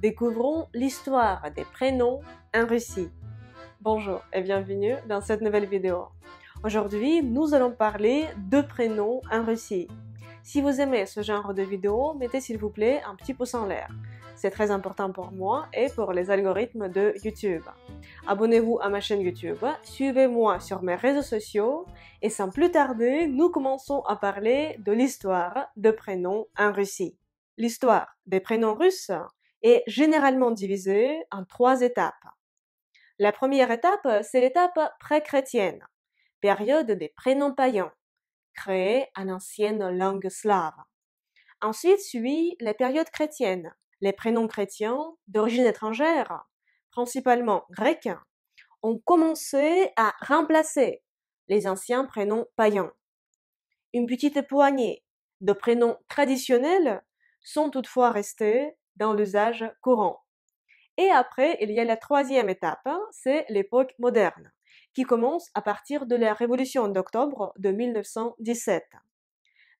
Découvrons l'histoire des prénoms en Russie. Bonjour et bienvenue dans cette nouvelle vidéo. Aujourd'hui, nous allons parler de prénoms en Russie. Si vous aimez ce genre de vidéo, mettez s'il vous plaît un petit pouce en l'air. C'est très important pour moi et pour les algorithmes de YouTube. Abonnez-vous à ma chaîne YouTube, suivez-moi sur mes réseaux sociaux et sans plus tarder, nous commençons à parler de l'histoire de prénoms en Russie. L'histoire des prénoms russes est généralement divisé en trois étapes. La première étape, euh, c'est l'étape pré-chrétienne, période des prénoms païens, créée en ancienne langue slave. Ensuite suit la période chrétienne, les prénoms chrétiens d'origine étrangère, principalement grecs, ont commencé à remplacer les anciens prénoms païens. Une petite poignée de prénoms traditionnels sont toutefois restés dans l'usage courant. Et après, il y a la troisième étape, hein, c'est l'époque moderne, qui commence à partir de la Révolution d'octobre de 1917.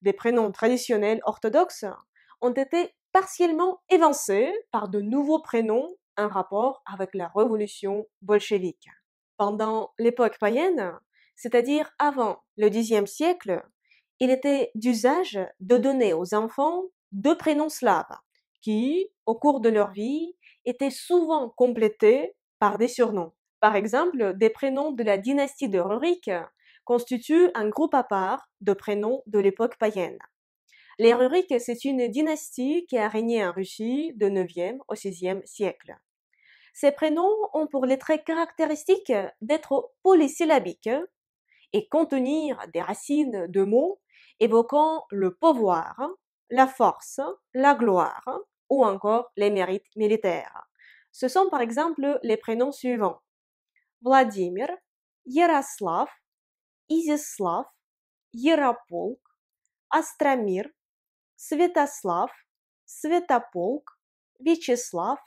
Des prénoms traditionnels orthodoxes ont été partiellement évincés par de nouveaux prénoms en rapport avec la Révolution bolchevique. Pendant l'époque païenne, c'est-à-dire avant le Xe siècle, il était d'usage de donner aux enfants deux prénoms slaves, qui, au cours de leur vie, étaient souvent complétés par des surnoms. Par exemple, des prénoms de la dynastie de Rurik constituent un groupe à part de prénoms de l'époque païenne. Les Rurik, c'est une dynastie qui a régné en Russie de 9e au 6e siècle. Ces prénoms ont pour les traits caractéristiques d'être polysyllabiques et contenir des racines de mots évoquant le pouvoir, la force, la gloire, ou encore les mérites militaires. Ce sont par exemple les prénoms suivants Vladimir, Yaroslav, Izislav, Yaropolk, Astramir, Svetoslav, Svetapolk, Вячеслав,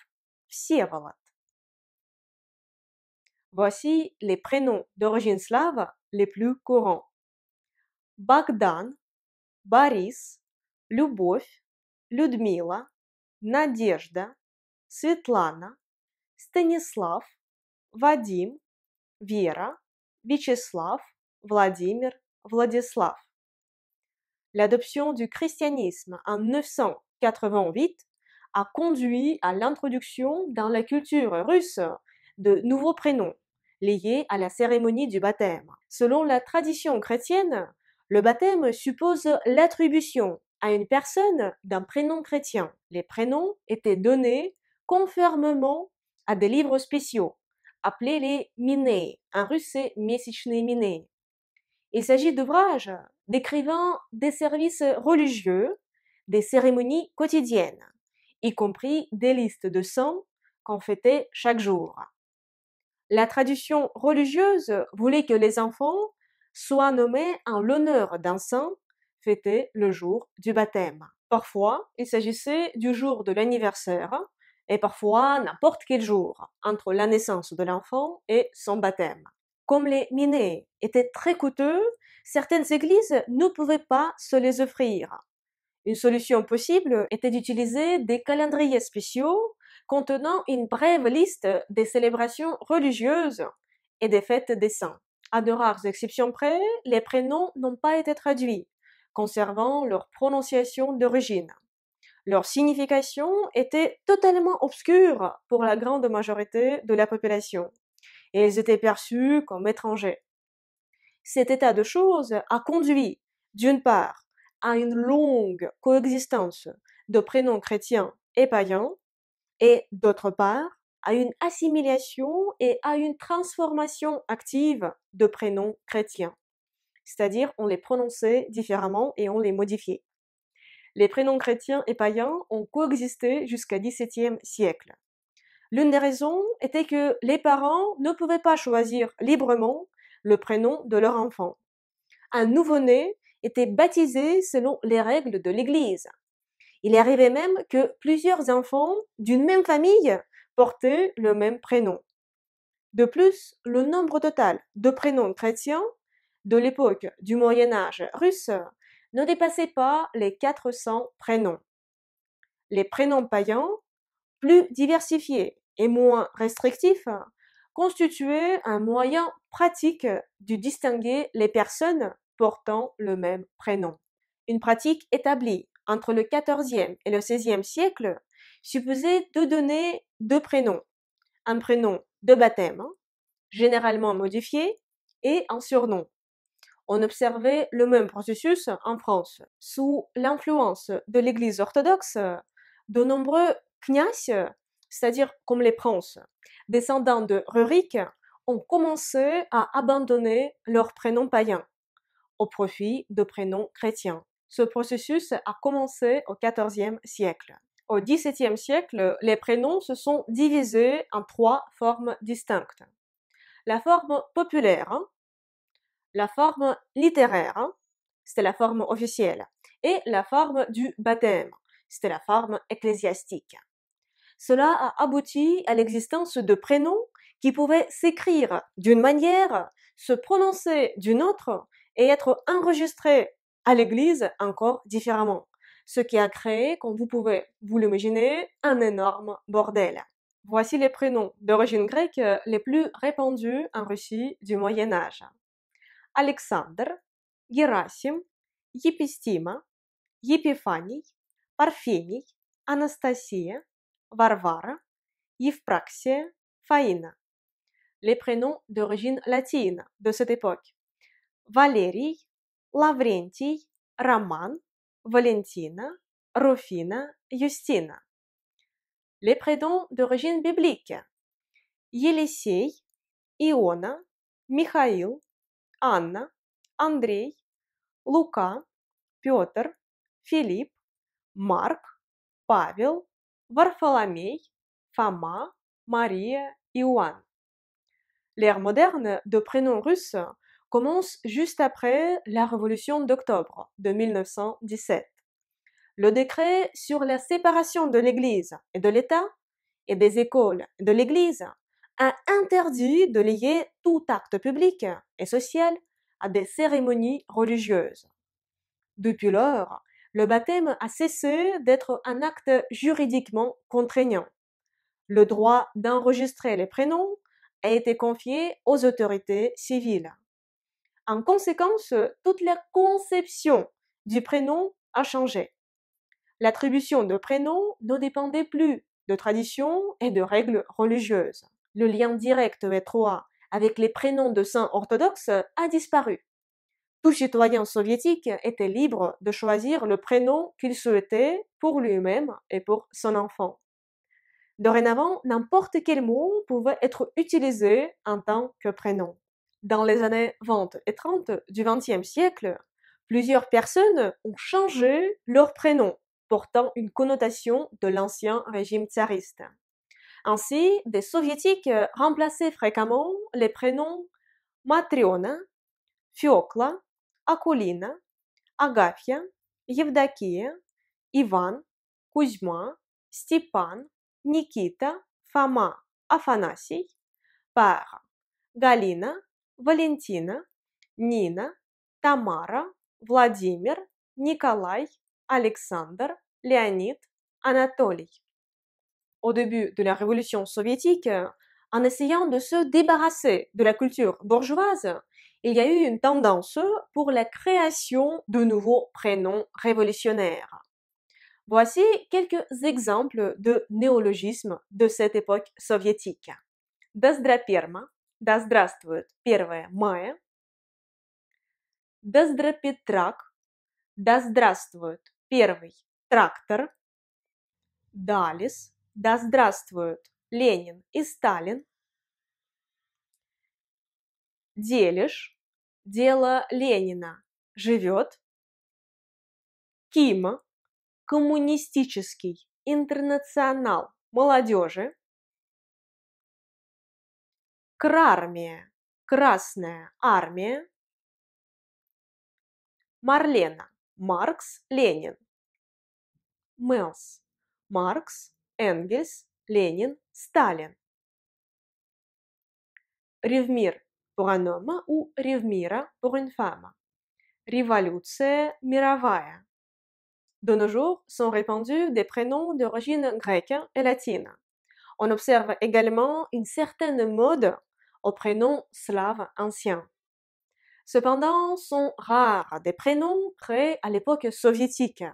Всеволод. Voici les prénoms d'origine slave les plus courants. bagdan Борис, Lubov, Ludmila. Надежда, Svetlana, Stanislav, Vadim, Vera, Vicheslav, Vladimir, Vladislav. L'adoption du christianisme en 988 a conduit à l'introduction dans la culture russe de nouveaux prénoms liés à la cérémonie du baptême. Selon la tradition chrétienne, le baptême suppose l'attribution à une personne d'un prénom chrétien. Les prénoms étaient donnés conformément à des livres spéciaux, appelés les miné, En russe, c'est Mesichne Il s'agit d'ouvrages décrivant des services religieux, des cérémonies quotidiennes, y compris des listes de sang qu'on fêtait chaque jour. La tradition religieuse voulait que les enfants soient nommés en l'honneur d'un saint fêter le jour du baptême. Parfois, il s'agissait du jour de l'anniversaire et parfois n'importe quel jour entre la naissance de l'enfant et son baptême. Comme les minets étaient très coûteux, certaines églises ne pouvaient pas se les offrir. Une solution possible était d'utiliser des calendriers spéciaux contenant une brève liste des célébrations religieuses et des fêtes des saints. À de rares exceptions près, les prénoms n'ont pas été traduits conservant leur prononciation d'origine. Leur signification était totalement obscure pour la grande majorité de la population, et ils étaient perçus comme étrangers. Cet état de choses a conduit, d'une part, à une longue coexistence de prénoms chrétiens et païens, et d'autre part, à une assimilation et à une transformation active de prénoms chrétiens c'est-à-dire on les prononçait différemment et on les modifiait. Les prénoms chrétiens et païens ont coexisté jusqu'à XVIIe siècle. L'une des raisons était que les parents ne pouvaient pas choisir librement le prénom de leur enfant. Un nouveau-né était baptisé selon les règles de l'Église. Il arrivait même que plusieurs enfants d'une même famille portaient le même prénom. De plus, le nombre total de prénoms chrétiens de l'époque du Moyen Âge russe ne dépassait pas les 400 prénoms. Les prénoms païens, plus diversifiés et moins restrictifs, constituaient un moyen pratique de distinguer les personnes portant le même prénom. Une pratique établie entre le XIVe et le XVIe siècle supposait de donner deux prénoms. Un prénom de baptême, généralement modifié, et un surnom on observait le même processus en France. Sous l'influence de l'Église orthodoxe, de nombreux knias, c'est-à-dire comme les princes, descendants de Rurik, ont commencé à abandonner leurs prénoms païens au profit de prénoms chrétiens. Ce processus a commencé au XIVe siècle. Au XVIIe siècle, les prénoms se sont divisés en trois formes distinctes. La forme populaire, hein, la forme littéraire, hein. c'était la forme officielle, et la forme du baptême, c'était la forme ecclésiastique. Cela a abouti à l'existence de prénoms qui pouvaient s'écrire d'une manière, se prononcer d'une autre et être enregistrés à l'Église encore différemment. Ce qui a créé, comme vous pouvez vous l'imaginer, un énorme bordel. Voici les prénoms d'origine grecque les plus répandus en Russie du Moyen Âge. Александр, Герасим, Епистима, Епифаний, Парфений, Анастасия, Варвара, Евпраксия, Фаина. Les prénoms d'origine latine de cette époque. Валерий, Лаврентий, Роман, Валентина, Руфина, Юстина. Les prénoms d'origine biblique. Елисей, Иона, Михаил, Anna, luca, piotr, Петр, Филипп, Марк, Павел, Варфоломей, Фома, Мария, L'ère moderne de prénoms russes commence juste après la Révolution d'octobre de 1917. Le décret sur la séparation de l'Église et de l'État et des écoles de l'Église a interdit de lier tout acte public et social à des cérémonies religieuses. Depuis lors, le baptême a cessé d'être un acte juridiquement contraignant. Le droit d'enregistrer les prénoms a été confié aux autorités civiles. En conséquence, toute la conception du prénom a changé. L'attribution de prénoms ne dépendait plus de traditions et de règles religieuses le lien direct étroit avec les prénoms de saints orthodoxes a disparu. Tout citoyen soviétique était libre de choisir le prénom qu'il souhaitait pour lui-même et pour son enfant. Dorénavant, n'importe quel mot pouvait être utilisé en tant que prénom. Dans les années 20 et 30 du XXe siècle, plusieurs personnes ont changé leur prénom, portant une connotation de l'ancien régime tsariste. Ainsi, des soviétiques euh, remplaçaient fréquemment les prénoms Matriona, Fiokla, Akulina, Agafia, Yevdakia, Ivan, Kuzma, Stepan, Nikita, Fama, Afanasy, par Galina, Valentina, Nina, Tamara, Vladimir, Nikolai, Alexander, Leonid, Anatoly au début de la révolution soviétique, en essayant de se débarrasser de la culture bourgeoise, il y a eu une tendance pour la création de nouveaux prénoms révolutionnaires. Voici quelques exemples de néologismes de cette époque soviétique. Да здравствуют Ленин и Сталин. Делишь. Дело Ленина живет. Кима. Коммунистический интернационал молодежи. Крармия. Красная армия. Марлена. Маркс, Ленин. Мелс. Маркс, Engels, Ленин, Staline. Rivmir pour un homme ou Rivmira pour une femme. Rivalutse мировая. De nos jours sont répandus des prénoms d'origine grecque et latine. On observe également une certaine mode aux prénoms slaves anciens. Cependant, sont rares des prénoms créés à l'époque soviétique,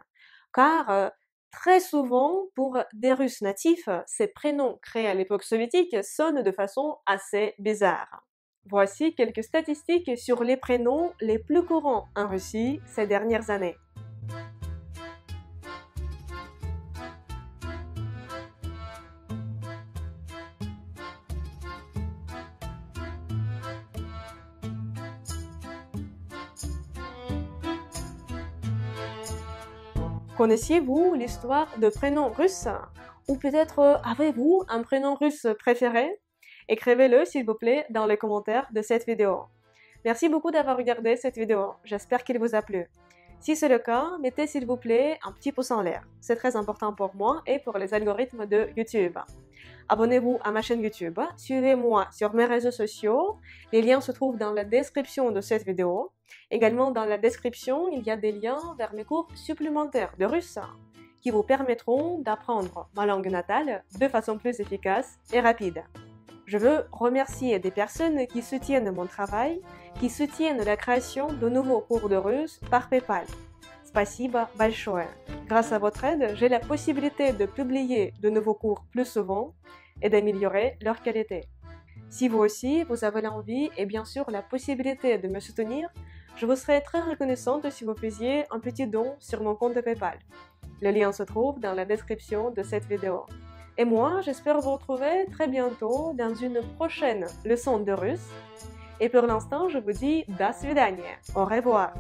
car euh, Très souvent, pour des Russes natifs, ces prénoms créés à l'époque soviétique sonnent de façon assez bizarre. Voici quelques statistiques sur les prénoms les plus courants en Russie ces dernières années. Connaissiez-vous l'histoire de prénoms russes Ou peut-être euh, avez-vous un prénom russe préféré Écrivez-le s'il vous plaît dans les commentaires de cette vidéo. Merci beaucoup d'avoir regardé cette vidéo, j'espère qu'il vous a plu. Si c'est le cas, mettez s'il vous plaît un petit pouce en l'air. C'est très important pour moi et pour les algorithmes de YouTube. Abonnez-vous à ma chaîne YouTube, suivez-moi sur mes réseaux sociaux. Les liens se trouvent dans la description de cette vidéo. Également dans la description, il y a des liens vers mes cours supplémentaires de russe qui vous permettront d'apprendre ma langue natale de façon plus efficace et rapide. Je veux remercier des personnes qui soutiennent mon travail, qui soutiennent la création de nouveaux cours de russe par PayPal. Спасибо большое. Grâce à votre aide, j'ai la possibilité de publier de nouveaux cours plus souvent et d'améliorer leur qualité. Si vous aussi, vous avez l'envie et bien sûr la possibilité de me soutenir, je vous serais très reconnaissante si vous faisiez un petit don sur mon compte de PayPal. Le lien se trouve dans la description de cette vidéo. Et moi, j'espère vous retrouver très bientôt dans une prochaine leçon de russe. Et pour l'instant, je vous dis до свидания. Au revoir.